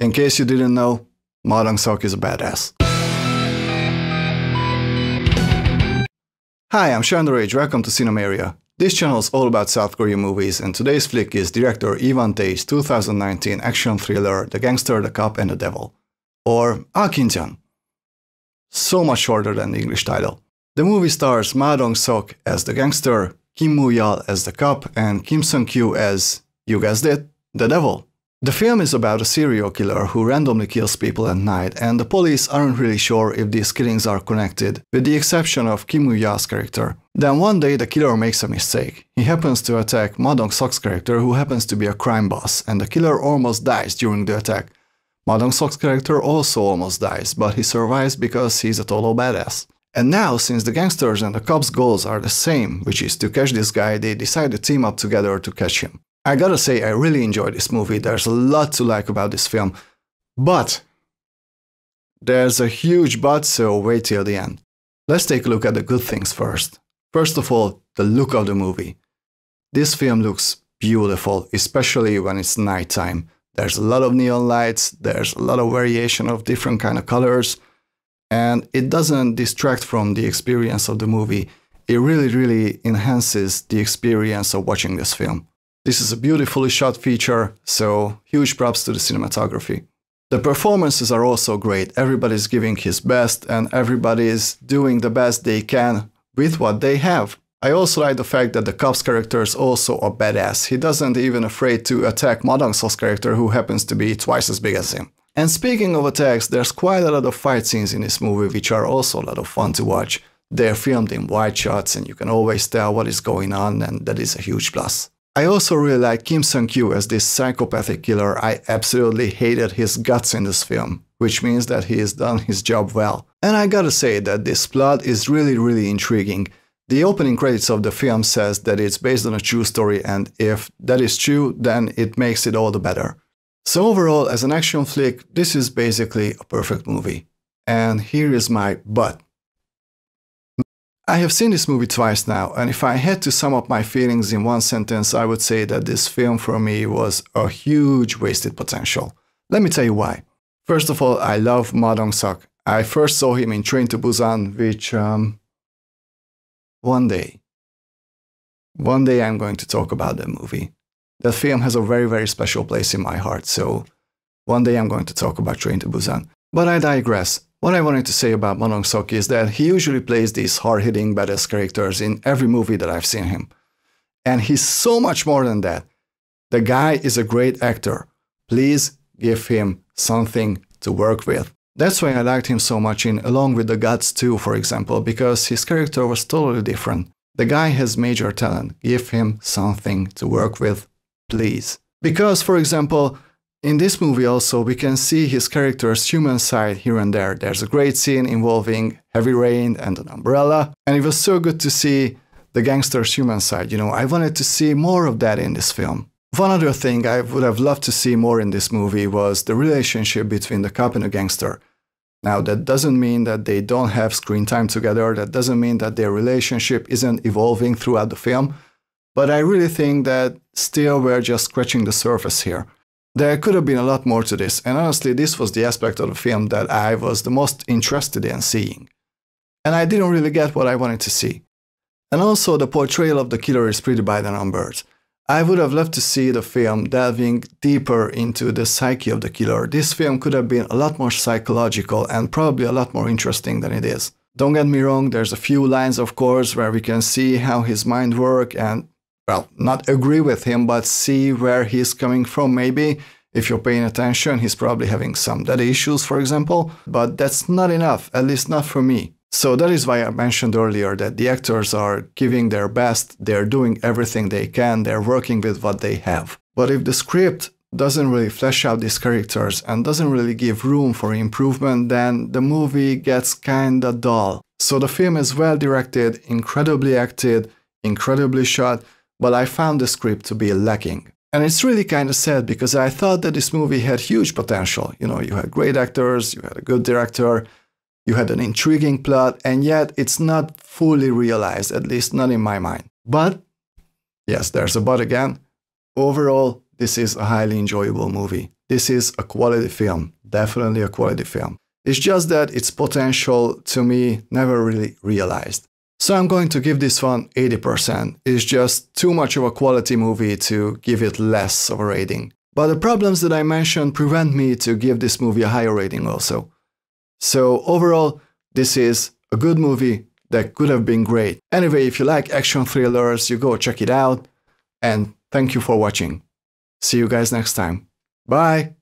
In case you didn't know, Madang Sok is a badass. Hi, I'm Chandra Rage, welcome to Cinemaria. This channel is all about South Korean movies, and today's flick is director Ivan Tei's 2019 action thriller The Gangster, the Cop, and the Devil, or Ah So much shorter than the English title. The movie stars Dong Sok as the gangster, Kim Moo Yal as the cop, and Kim Sung Kyu as, you guessed it, the devil. The film is about a serial killer who randomly kills people at night, and the police aren't really sure if these killings are connected, with the exception of Kim Woo-ya's character. Then one day the killer makes a mistake. He happens to attack Madong soks character, who happens to be a crime boss, and the killer almost dies during the attack. Madong soks character also almost dies, but he survives because he's a total badass. And now, since the gangsters and the cops' goals are the same, which is to catch this guy, they decide to team up together to catch him. I gotta say, I really enjoyed this movie. There's a lot to like about this film. But there's a huge but, so wait till the end. Let's take a look at the good things first. First of all, the look of the movie. This film looks beautiful, especially when it's nighttime. There's a lot of neon lights, there's a lot of variation of different kind of colors, and it doesn't distract from the experience of the movie. It really, really enhances the experience of watching this film. This is a beautifully shot feature, so huge props to the cinematography. The performances are also great, everybody's giving his best and everybody is doing the best they can with what they have. I also like the fact that the cop's character is also a badass. He doesn't even afraid to attack Madang So's character who happens to be twice as big as him. And speaking of attacks, there's quite a lot of fight scenes in this movie which are also a lot of fun to watch. They're filmed in wide shots and you can always tell what is going on and that is a huge plus. I also really like Kim Sung-kyu as this psychopathic killer. I absolutely hated his guts in this film, which means that he has done his job well. And I gotta say that this plot is really really intriguing. The opening credits of the film says that it's based on a true story and if that is true, then it makes it all the better. So overall, as an action flick, this is basically a perfect movie. And here is my but. I have seen this movie twice now, and if I had to sum up my feelings in one sentence, I would say that this film for me was a huge wasted potential. Let me tell you why. First of all, I love Ma Dong Suk. I first saw him in Train to Busan, which um, one day, one day I'm going to talk about that movie. That film has a very, very special place in my heart, so one day I'm going to talk about Train to Busan. But I digress. What I wanted to say about Monong Sok is that he usually plays these hard-hitting badass characters in every movie that I've seen him. And he's so much more than that. The guy is a great actor. Please give him something to work with. That's why I liked him so much in Along with the Gods 2, for example, because his character was totally different. The guy has major talent. Give him something to work with, please. Because, for example, in this movie also, we can see his character's human side here and there. There's a great scene involving heavy rain and an umbrella, and it was so good to see the gangster's human side. You know, I wanted to see more of that in this film. One other thing I would have loved to see more in this movie was the relationship between the cop and the gangster. Now, that doesn't mean that they don't have screen time together, that doesn't mean that their relationship isn't evolving throughout the film, but I really think that still we're just scratching the surface here there could have been a lot more to this, and honestly, this was the aspect of the film that I was the most interested in seeing. And I didn't really get what I wanted to see. And also, the portrayal of the killer is pretty by the numbers. I would have loved to see the film delving deeper into the psyche of the killer. This film could have been a lot more psychological and probably a lot more interesting than it is. Don't get me wrong, there's a few lines, of course, where we can see how his mind works and well, not agree with him, but see where he's coming from. Maybe if you're paying attention, he's probably having some data issues, for example, but that's not enough, at least not for me. So that is why I mentioned earlier that the actors are giving their best, they're doing everything they can, they're working with what they have. But if the script doesn't really flesh out these characters and doesn't really give room for improvement, then the movie gets kinda dull. So the film is well directed, incredibly acted, incredibly shot, but I found the script to be lacking. And it's really kind of sad because I thought that this movie had huge potential. You know, you had great actors, you had a good director, you had an intriguing plot, and yet it's not fully realized, at least not in my mind. But, yes, there's a but again. Overall, this is a highly enjoyable movie. This is a quality film, definitely a quality film. It's just that its potential to me never really realized. So I'm going to give this one 80%. It's just too much of a quality movie to give it less of a rating. But the problems that I mentioned prevent me to give this movie a higher rating also. So overall, this is a good movie that could have been great. Anyway, if you like action thrillers, you go check it out. And thank you for watching. See you guys next time. Bye!